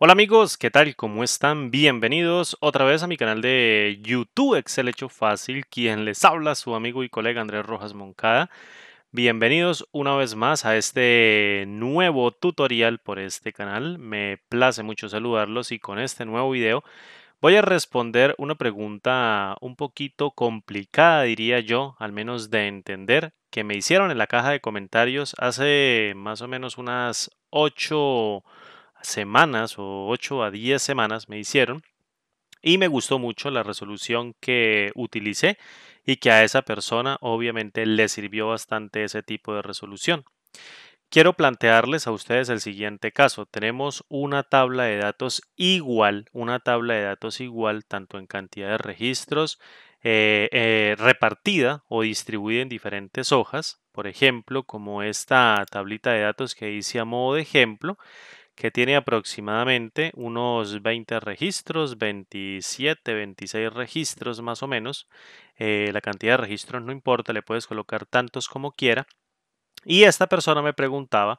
Hola amigos, ¿qué tal? ¿Cómo están? Bienvenidos otra vez a mi canal de YouTube Excel Hecho Fácil, quien les habla, su amigo y colega Andrés Rojas Moncada. Bienvenidos una vez más a este nuevo tutorial por este canal. Me place mucho saludarlos y con este nuevo video voy a responder una pregunta un poquito complicada, diría yo, al menos de entender, que me hicieron en la caja de comentarios hace más o menos unas 8 semanas o 8 a 10 semanas me hicieron y me gustó mucho la resolución que utilicé y que a esa persona obviamente le sirvió bastante ese tipo de resolución. Quiero plantearles a ustedes el siguiente caso. Tenemos una tabla de datos igual, una tabla de datos igual tanto en cantidad de registros eh, eh, repartida o distribuida en diferentes hojas, por ejemplo, como esta tablita de datos que hice a modo de ejemplo, que tiene aproximadamente unos 20 registros, 27, 26 registros más o menos. Eh, la cantidad de registros no importa, le puedes colocar tantos como quiera. Y esta persona me preguntaba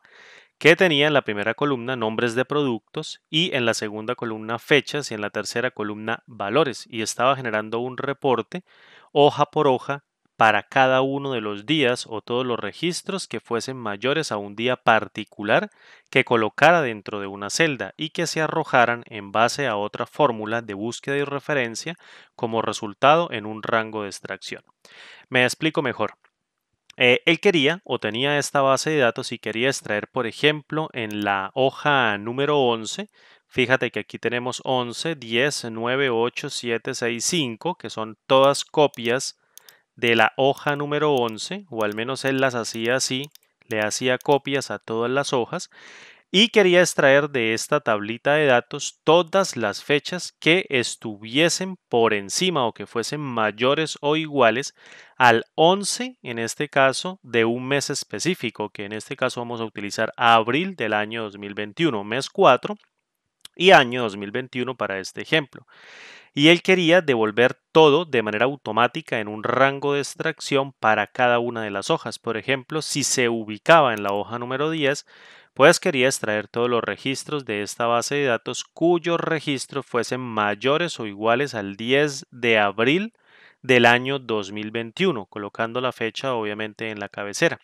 que tenía en la primera columna nombres de productos y en la segunda columna fechas y en la tercera columna valores y estaba generando un reporte hoja por hoja para cada uno de los días o todos los registros que fuesen mayores a un día particular que colocara dentro de una celda y que se arrojaran en base a otra fórmula de búsqueda y referencia como resultado en un rango de extracción. Me explico mejor. Eh, él quería o tenía esta base de datos y quería extraer, por ejemplo, en la hoja número 11 Fíjate que aquí tenemos 11, 10, 9, 8, 7, 6, 5, que son todas copias de la hoja número 11, o al menos él las hacía así, le hacía copias a todas las hojas, y quería extraer de esta tablita de datos todas las fechas que estuviesen por encima o que fuesen mayores o iguales al 11, en este caso, de un mes específico, que en este caso vamos a utilizar abril del año 2021, mes 4, y año 2021 para este ejemplo. Y él quería devolver todo de manera automática en un rango de extracción para cada una de las hojas. Por ejemplo, si se ubicaba en la hoja número 10, pues quería extraer todos los registros de esta base de datos cuyos registros fuesen mayores o iguales al 10 de abril del año 2021, colocando la fecha obviamente en la cabecera.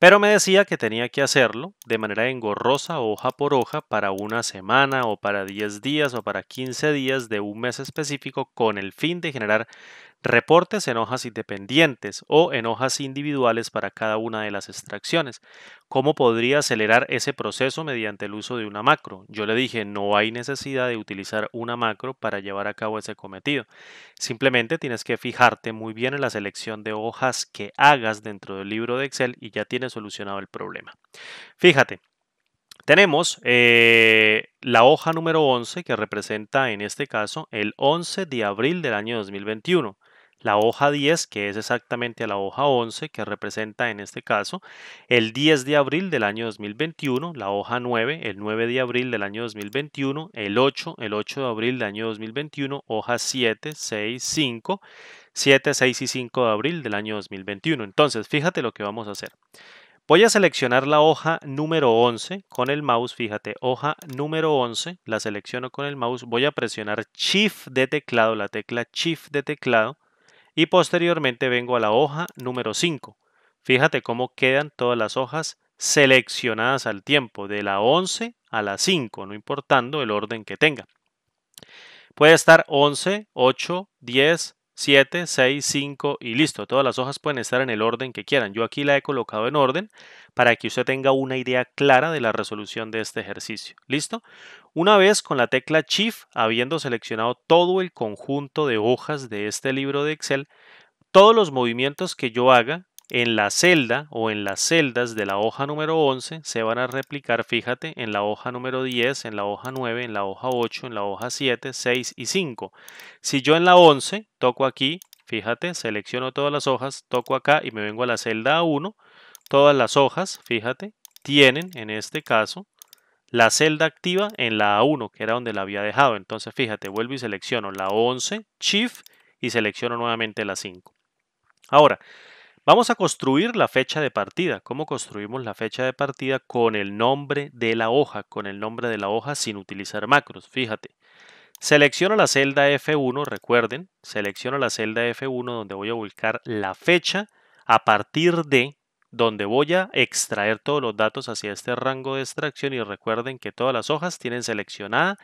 Pero me decía que tenía que hacerlo de manera engorrosa, hoja por hoja, para una semana o para 10 días o para 15 días de un mes específico con el fin de generar reportes en hojas independientes o en hojas individuales para cada una de las extracciones. ¿Cómo podría acelerar ese proceso mediante el uso de una macro? Yo le dije, no hay necesidad de utilizar una macro para llevar a cabo ese cometido. Simplemente tienes que fijarte muy bien en la selección de hojas que hagas dentro del libro de Excel y ya tienes solucionado el problema. Fíjate, tenemos eh, la hoja número 11 que representa en este caso el 11 de abril del año 2021 la hoja 10, que es exactamente a la hoja 11, que representa en este caso el 10 de abril del año 2021, la hoja 9, el 9 de abril del año 2021, el 8, el 8 de abril del año 2021, hoja 7, 6, 5, 7, 6 y 5 de abril del año 2021. Entonces, fíjate lo que vamos a hacer. Voy a seleccionar la hoja número 11 con el mouse, fíjate, hoja número 11, la selecciono con el mouse, voy a presionar Shift de teclado, la tecla Shift de teclado, y posteriormente vengo a la hoja número 5. Fíjate cómo quedan todas las hojas seleccionadas al tiempo, de la 11 a la 5, no importando el orden que tenga. Puede estar 11, 8, 10, 7, 6, 5 y listo. Todas las hojas pueden estar en el orden que quieran. Yo aquí la he colocado en orden para que usted tenga una idea clara de la resolución de este ejercicio. ¿Listo? Una vez con la tecla Shift, habiendo seleccionado todo el conjunto de hojas de este libro de Excel, todos los movimientos que yo haga en la celda o en las celdas de la hoja número 11 se van a replicar, fíjate, en la hoja número 10, en la hoja 9, en la hoja 8, en la hoja 7, 6 y 5. Si yo en la 11 toco aquí, fíjate, selecciono todas las hojas, toco acá y me vengo a la celda A1, todas las hojas, fíjate, tienen en este caso la celda activa en la A1, que era donde la había dejado. Entonces, fíjate, vuelvo y selecciono la 11, Shift y selecciono nuevamente la 5. Ahora, Vamos a construir la fecha de partida. ¿Cómo construimos la fecha de partida? Con el nombre de la hoja, con el nombre de la hoja sin utilizar macros. Fíjate, selecciono la celda F1, recuerden, selecciono la celda F1 donde voy a buscar la fecha a partir de donde voy a extraer todos los datos hacia este rango de extracción y recuerden que todas las hojas tienen seleccionada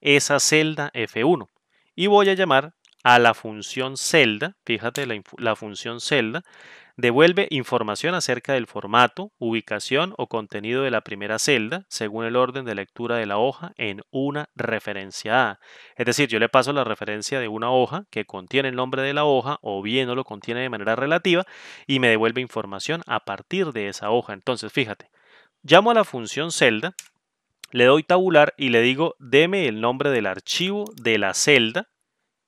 esa celda F1 y voy a llamar a la función celda, fíjate la, función celda, devuelve información acerca del formato, ubicación o contenido de la primera celda según el orden de lectura de la hoja en una referencia A. Es decir, yo le paso la referencia de una hoja que contiene el nombre de la hoja o bien no lo contiene de manera relativa y me devuelve información a partir de esa hoja. Entonces, fíjate, llamo a la función celda, le doy tabular y le digo deme el nombre del archivo de la celda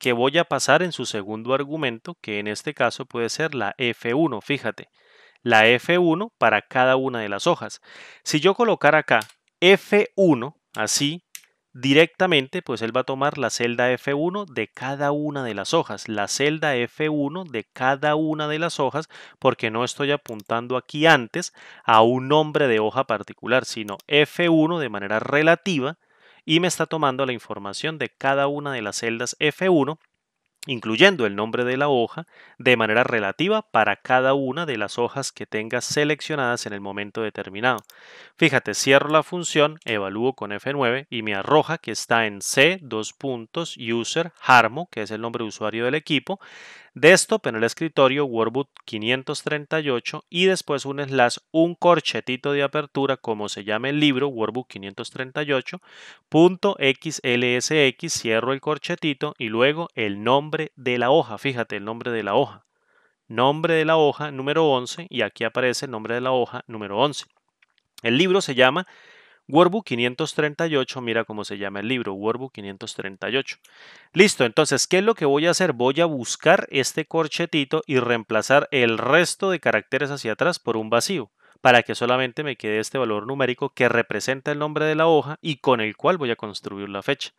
que voy a pasar en su segundo argumento, que en este caso puede ser la F1, fíjate, la F1 para cada una de las hojas. Si yo colocar acá F1, así, directamente, pues él va a tomar la celda F1 de cada una de las hojas, la celda F1 de cada una de las hojas, porque no estoy apuntando aquí antes a un nombre de hoja particular, sino F1 de manera relativa, y me está tomando la información de cada una de las celdas F1 incluyendo el nombre de la hoja, de manera relativa para cada una de las hojas que tengas seleccionadas en el momento determinado. Fíjate, cierro la función, evalúo con F9 y me arroja que está en C, dos puntos, user, harmo, que es el nombre de usuario del equipo, desktop en el escritorio, Wordboot 538 y después un slash, un corchetito de apertura, como se llama el libro, Wordbook 538, punto XLSX, cierro el corchetito y luego el nombre de la hoja, fíjate el nombre de la hoja. Nombre de la hoja número 11 y aquí aparece el nombre de la hoja número 11. El libro se llama Workbook 538, mira cómo se llama el libro, Workbook 538. Listo, entonces, ¿qué es lo que voy a hacer? Voy a buscar este corchetito y reemplazar el resto de caracteres hacia atrás por un vacío, para que solamente me quede este valor numérico que representa el nombre de la hoja y con el cual voy a construir la fecha.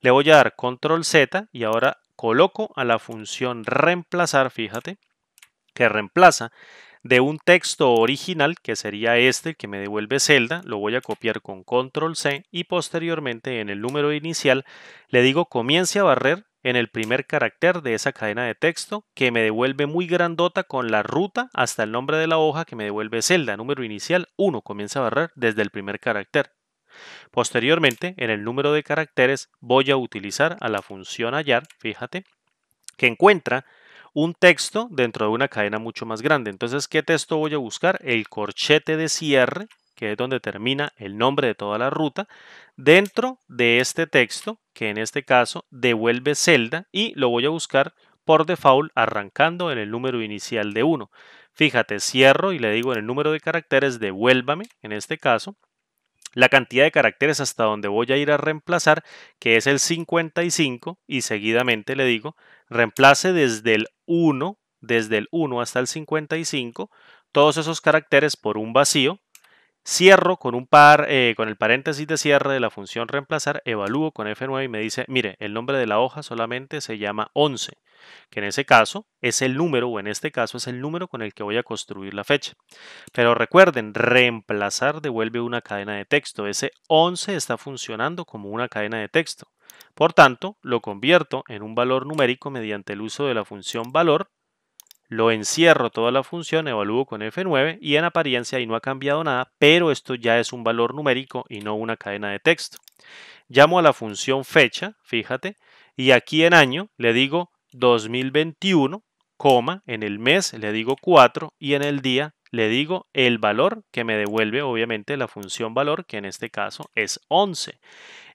Le voy a dar control Z y ahora coloco a la función reemplazar, fíjate, que reemplaza de un texto original, que sería este, que me devuelve celda, lo voy a copiar con control C y posteriormente en el número inicial le digo comience a barrer en el primer carácter de esa cadena de texto que me devuelve muy grandota con la ruta hasta el nombre de la hoja que me devuelve celda, número inicial 1, comienza a barrer desde el primer carácter. Posteriormente, en el número de caracteres voy a utilizar a la función hallar, fíjate, que encuentra un texto dentro de una cadena mucho más grande. Entonces, ¿qué texto voy a buscar? El corchete de cierre, que es donde termina el nombre de toda la ruta, dentro de este texto, que en este caso devuelve celda, y lo voy a buscar por default arrancando en el número inicial de 1. Fíjate, cierro y le digo en el número de caracteres devuélvame, en este caso, la cantidad de caracteres hasta donde voy a ir a reemplazar, que es el 55, y seguidamente le digo, reemplace desde el 1, desde el 1 hasta el 55, todos esos caracteres por un vacío, cierro con, un par, eh, con el paréntesis de cierre de la función reemplazar, evalúo con F9 y me dice, mire, el nombre de la hoja solamente se llama 11 que en ese caso es el número, o en este caso es el número con el que voy a construir la fecha. Pero recuerden, reemplazar devuelve una cadena de texto. Ese 11 está funcionando como una cadena de texto. Por tanto, lo convierto en un valor numérico mediante el uso de la función valor, lo encierro toda la función, evalúo con F9 y en apariencia ahí no ha cambiado nada, pero esto ya es un valor numérico y no una cadena de texto. Llamo a la función fecha, fíjate, y aquí en año le digo 2021, coma, en el mes le digo 4 y en el día le digo el valor que me devuelve obviamente la función valor, que en este caso es 11.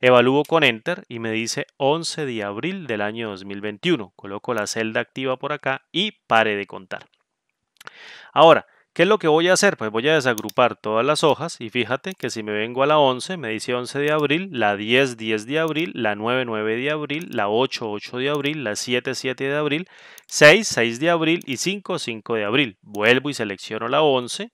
Evalúo con Enter y me dice 11 de abril del año 2021. Coloco la celda activa por acá y pare de contar. Ahora, ¿Qué es lo que voy a hacer? Pues voy a desagrupar todas las hojas y fíjate que si me vengo a la 11, me dice 11 de abril, la 10, 10 de abril, la 9, 9 de abril, la 8, 8 de abril, la 7, 7 de abril, 6, 6 de abril y 5, 5 de abril. Vuelvo y selecciono la 11,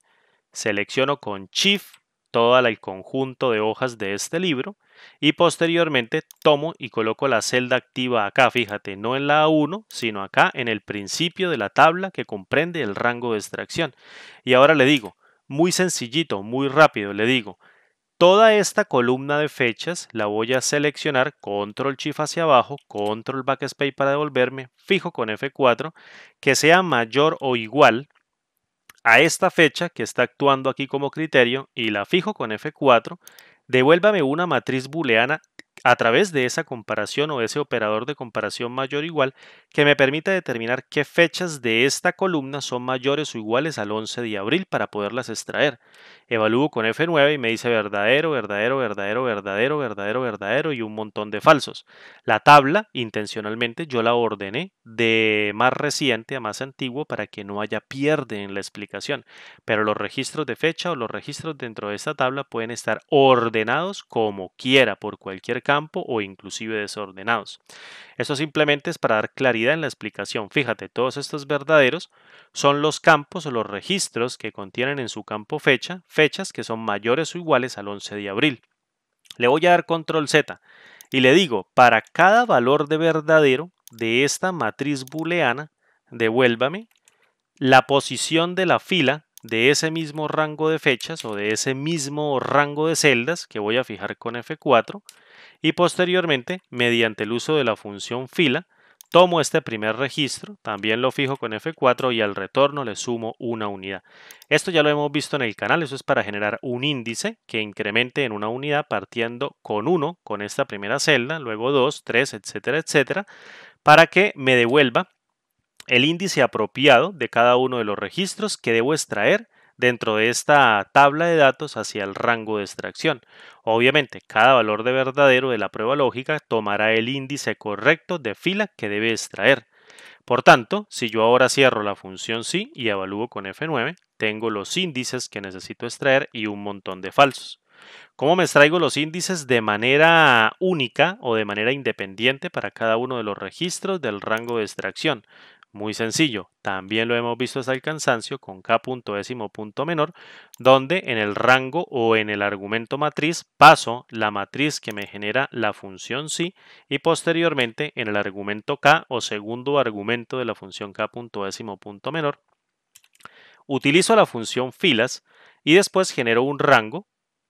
selecciono con Shift todo el conjunto de hojas de este libro y posteriormente tomo y coloco la celda activa acá, fíjate, no en la A1, sino acá en el principio de la tabla que comprende el rango de extracción. Y ahora le digo, muy sencillito, muy rápido, le digo, toda esta columna de fechas la voy a seleccionar, control shift hacia abajo, control backspace para devolverme, fijo con F4, que sea mayor o igual a esta fecha que está actuando aquí como criterio y la fijo con F4 Devuélvame una matriz booleana a través de esa comparación o ese operador de comparación mayor o igual que me permita determinar qué fechas de esta columna son mayores o iguales al 11 de abril para poderlas extraer evalúo con F9 y me dice verdadero, verdadero, verdadero, verdadero, verdadero, verdadero y un montón de falsos. La tabla, intencionalmente, yo la ordené de más reciente a más antiguo para que no haya pierde en la explicación. Pero los registros de fecha o los registros dentro de esta tabla pueden estar ordenados como quiera por cualquier campo o inclusive desordenados. Eso simplemente es para dar claridad en la explicación. Fíjate, todos estos verdaderos son los campos o los registros que contienen en su campo fecha, fechas que son mayores o iguales al 11 de abril. Le voy a dar control Z y le digo, para cada valor de verdadero de esta matriz booleana, devuélvame la posición de la fila de ese mismo rango de fechas o de ese mismo rango de celdas que voy a fijar con F4 y posteriormente, mediante el uso de la función fila, Tomo este primer registro, también lo fijo con F4 y al retorno le sumo una unidad. Esto ya lo hemos visto en el canal, eso es para generar un índice que incremente en una unidad partiendo con 1, con esta primera celda, luego 2, 3, etcétera, etcétera, para que me devuelva el índice apropiado de cada uno de los registros que debo extraer dentro de esta tabla de datos hacia el rango de extracción. Obviamente, cada valor de verdadero de la prueba lógica tomará el índice correcto de fila que debe extraer. Por tanto, si yo ahora cierro la función sí y evalúo con F9, tengo los índices que necesito extraer y un montón de falsos. ¿Cómo me extraigo los índices de manera única o de manera independiente para cada uno de los registros del rango de extracción? Muy sencillo, también lo hemos visto hasta el cansancio con k punto décimo punto menor, donde en el rango o en el argumento matriz paso la matriz que me genera la función si y posteriormente en el argumento k o segundo argumento de la función k punto menor, utilizo la función filas y después genero un rango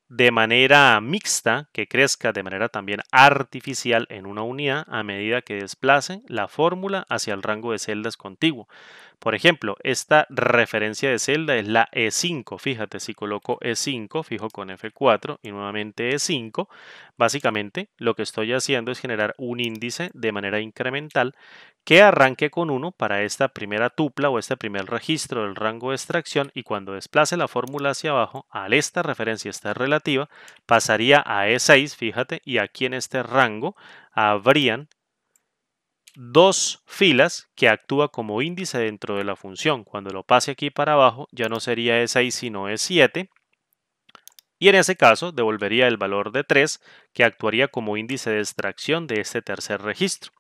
de manera mixta, que crezca de manera también artificial en una unidad a medida que desplace la fórmula hacia el rango de celdas contiguo. Por ejemplo, esta referencia de celda es la E5. Fíjate, si coloco E5, fijo con F4 y nuevamente E5, básicamente lo que estoy haciendo es generar un índice de manera incremental que arranque con 1 para esta primera tupla o este primer registro del rango de extracción y cuando desplace la fórmula hacia abajo, al esta referencia, esta relativa, pasaría a E6, fíjate, y aquí en este rango habrían dos filas que actúa como índice dentro de la función. Cuando lo pase aquí para abajo ya no sería E6 sino E7. Y en ese caso devolvería el valor de 3 que actuaría como índice de extracción de este tercer registro.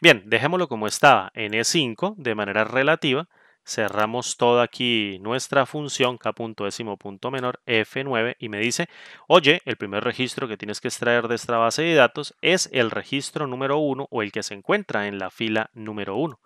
Bien, dejémoslo como estaba en E5 de manera relativa cerramos toda aquí nuestra función k punto menor f9 y me dice, oye, el primer registro que tienes que extraer de esta base de datos es el registro número 1 o el que se encuentra en la fila número 1.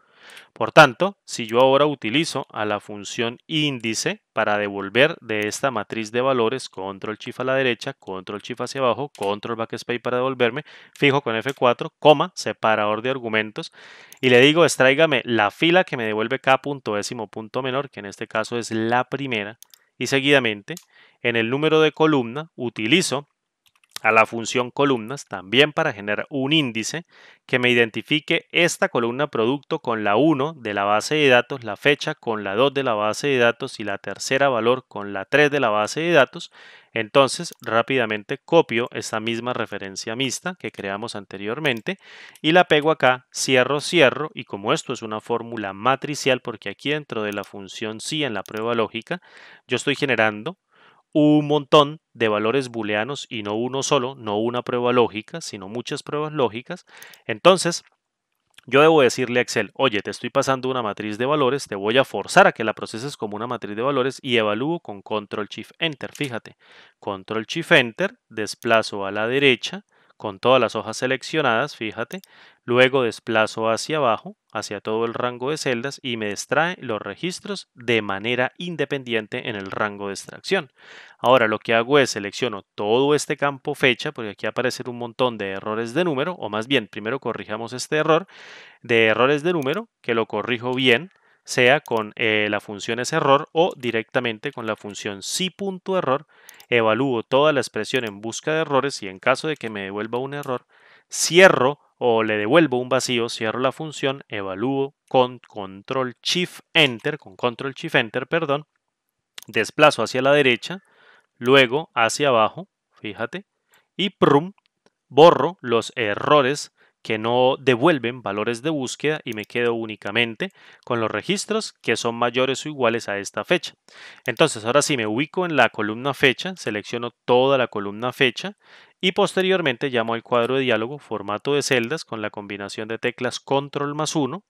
Por tanto, si yo ahora utilizo a la función índice para devolver de esta matriz de valores, control shift a la derecha, control shift hacia abajo, control backspace para devolverme, fijo con F4, coma, separador de argumentos, y le digo extraígame la fila que me devuelve K punto punto menor, que en este caso es la primera, y seguidamente en el número de columna utilizo a la función columnas también para generar un índice que me identifique esta columna producto con la 1 de la base de datos, la fecha con la 2 de la base de datos y la tercera valor con la 3 de la base de datos. Entonces rápidamente copio esta misma referencia mixta que creamos anteriormente y la pego acá, cierro, cierro y como esto es una fórmula matricial porque aquí dentro de la función sí en la prueba lógica yo estoy generando un montón de valores booleanos y no uno solo, no una prueba lógica, sino muchas pruebas lógicas. Entonces, yo debo decirle a Excel, oye, te estoy pasando una matriz de valores, te voy a forzar a que la proceses como una matriz de valores y evalúo con Control Shift Enter. Fíjate, Control Shift Enter, desplazo a la derecha con todas las hojas seleccionadas, fíjate, Luego desplazo hacia abajo, hacia todo el rango de celdas y me extrae los registros de manera independiente en el rango de extracción. Ahora lo que hago es selecciono todo este campo fecha, porque aquí aparecen un montón de errores de número, o más bien, primero corrijamos este error de errores de número, que lo corrijo bien, sea con eh, la función es error o directamente con la función si.error, evalúo toda la expresión en busca de errores y en caso de que me devuelva un error, cierro o le devuelvo un vacío, cierro la función, evalúo con control shift enter, con control shift enter, perdón, desplazo hacia la derecha, luego hacia abajo, fíjate, y prum, borro los errores que no devuelven valores de búsqueda y me quedo únicamente con los registros que son mayores o iguales a esta fecha. Entonces ahora sí me ubico en la columna fecha, selecciono toda la columna fecha y posteriormente llamo al cuadro de diálogo formato de celdas con la combinación de teclas control más 1.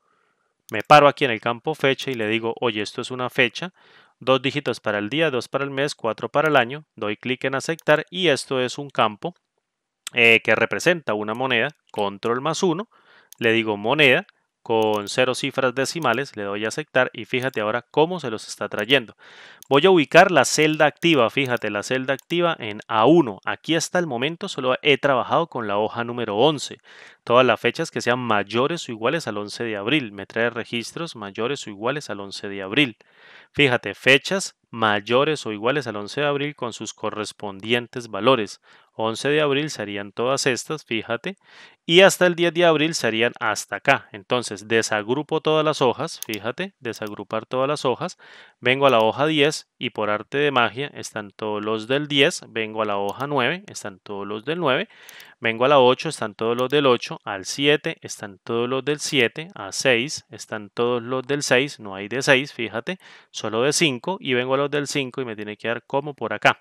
Me paro aquí en el campo fecha y le digo, oye, esto es una fecha, dos dígitos para el día, dos para el mes, cuatro para el año, doy clic en aceptar y esto es un campo eh, que representa una moneda, control más 1, le digo moneda, con cero cifras decimales, le doy a aceptar y fíjate ahora cómo se los está trayendo. Voy a ubicar la celda activa, fíjate, la celda activa en A1. Aquí hasta el momento solo he trabajado con la hoja número 11. Todas las fechas que sean mayores o iguales al 11 de abril. Me trae registros mayores o iguales al 11 de abril. Fíjate, fechas mayores o iguales al 11 de abril con sus correspondientes valores. 11 de abril serían todas estas, fíjate, y hasta el 10 de abril serían hasta acá. Entonces desagrupo todas las hojas, fíjate, desagrupar todas las hojas, vengo a la hoja 10 y por arte de magia están todos los del 10, vengo a la hoja 9, están todos los del 9, vengo a la 8, están todos los del 8, al 7 están todos los del 7, a 6 están todos los del 6, no hay de 6, fíjate, solo de 5 y vengo a la del 5 y me tiene que dar como por acá.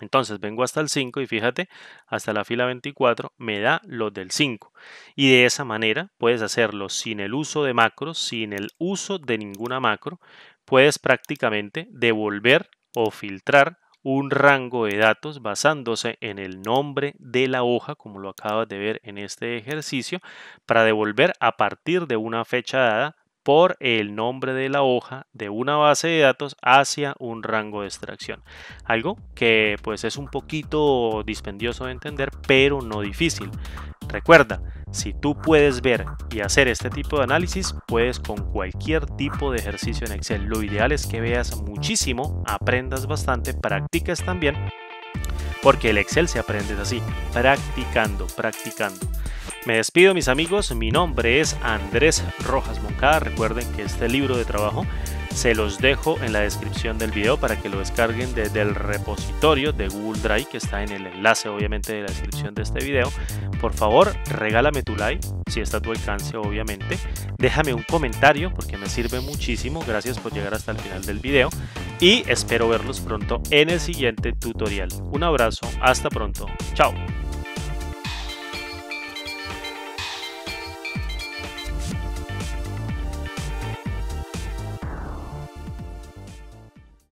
Entonces vengo hasta el 5 y fíjate, hasta la fila 24 me da los del 5. Y de esa manera puedes hacerlo sin el uso de macros, sin el uso de ninguna macro. Puedes prácticamente devolver o filtrar un rango de datos basándose en el nombre de la hoja, como lo acabas de ver en este ejercicio, para devolver a partir de una fecha dada por el nombre de la hoja de una base de datos hacia un rango de extracción. Algo que pues es un poquito dispendioso de entender, pero no difícil. Recuerda, si tú puedes ver y hacer este tipo de análisis, puedes con cualquier tipo de ejercicio en Excel. Lo ideal es que veas muchísimo, aprendas bastante, practiques también porque el Excel se aprende así, practicando, practicando. Me despido mis amigos, mi nombre es Andrés Rojas Moncada, recuerden que este libro de trabajo se los dejo en la descripción del video para que lo descarguen desde el repositorio de Google Drive que está en el enlace obviamente de la descripción de este video. Por favor, regálame tu like si está a tu alcance obviamente. Déjame un comentario porque me sirve muchísimo. Gracias por llegar hasta el final del video y espero verlos pronto en el siguiente tutorial. Un abrazo, hasta pronto. Chao.